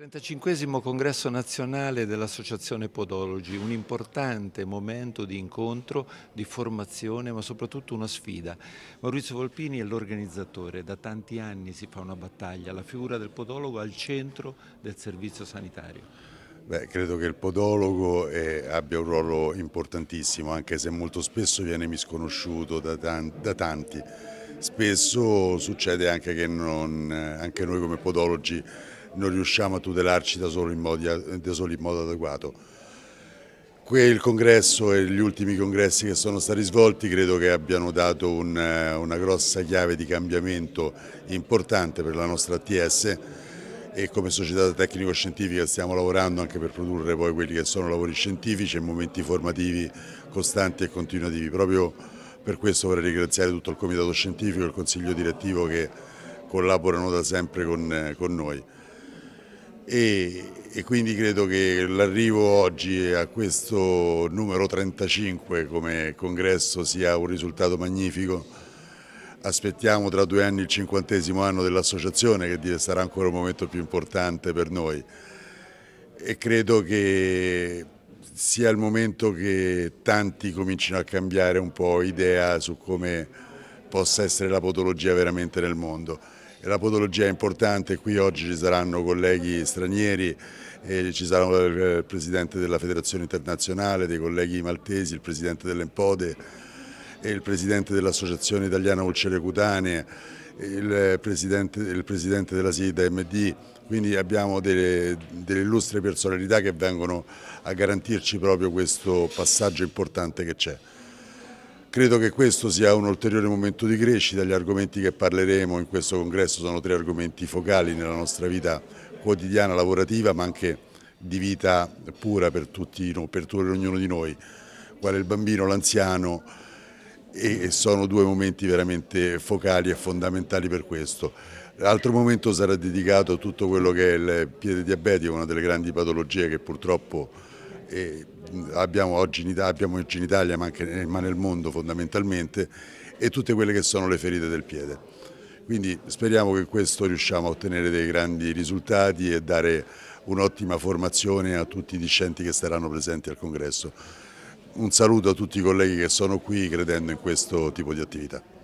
35 congresso nazionale dell'Associazione Podologi, un importante momento di incontro, di formazione, ma soprattutto una sfida. Maurizio Volpini è l'organizzatore, da tanti anni si fa una battaglia, la figura del podologo al centro del servizio sanitario. Beh, credo che il podologo eh, abbia un ruolo importantissimo, anche se molto spesso viene misconosciuto da, tanti. Da tanti. Spesso succede anche che non, eh, anche noi come podologi non riusciamo a tutelarci da solo in, in, modo adeguato. Qui il congresso e gli ultimi congressi che sono stati svolti credo che abbiano dato un, eh, una grossa chiave di cambiamento importante per la nostra ATS e come società tecnico-scientifica stiamo lavorando anche per produrre poi quelli che sono lavori scientifici e momenti formativi costanti e continuativi. Proprio per questo vorrei ringraziare tutto il comitato scientifico e il consiglio direttivo che collaborano da sempre con, eh, con noi e, e quindi credo che l'arrivo oggi a questo numero 35 come congresso sia un risultato magnifico. Aspettiamo tra due anni il cinquantesimo anno dell'associazione che sarà ancora un momento più importante per noi e credo che sia il momento che tanti comincino a cambiare un po' idea su come possa essere la podologia veramente nel mondo la podologia è importante, qui oggi ci saranno colleghi stranieri, ci sarà il eh, Presidente della Federazione Internazionale, dei colleghi maltesi, il Presidente dell'Empode, il Presidente dell'Associazione Italiana Ulcere Cutanee, il eh, Presidente, il Presidente della SIDA MD, quindi abbiamo delle, delle illustri personalità che vengono a garantirci proprio questo passaggio importante che c'è. Credo che questo sia un ulteriore momento di crescita, gli argomenti che parleremo in questo congresso sono tre argomenti focali nella nostra vita quotidiana, lavorativa, ma anche di vita pura per, tutti, per ognuno di noi, quale il bambino, l'anziano e sono due momenti veramente focali e fondamentali per questo. L'altro momento sarà dedicato a tutto quello che è il piede diabetico, una delle grandi patologie che purtroppo e abbiamo oggi in Italia, abbiamo in Italia ma, anche, ma nel mondo fondamentalmente, e tutte quelle che sono le ferite del piede. Quindi speriamo che questo riusciamo a ottenere dei grandi risultati e dare un'ottima formazione a tutti i discenti che saranno presenti al congresso. Un saluto a tutti i colleghi che sono qui credendo in questo tipo di attività.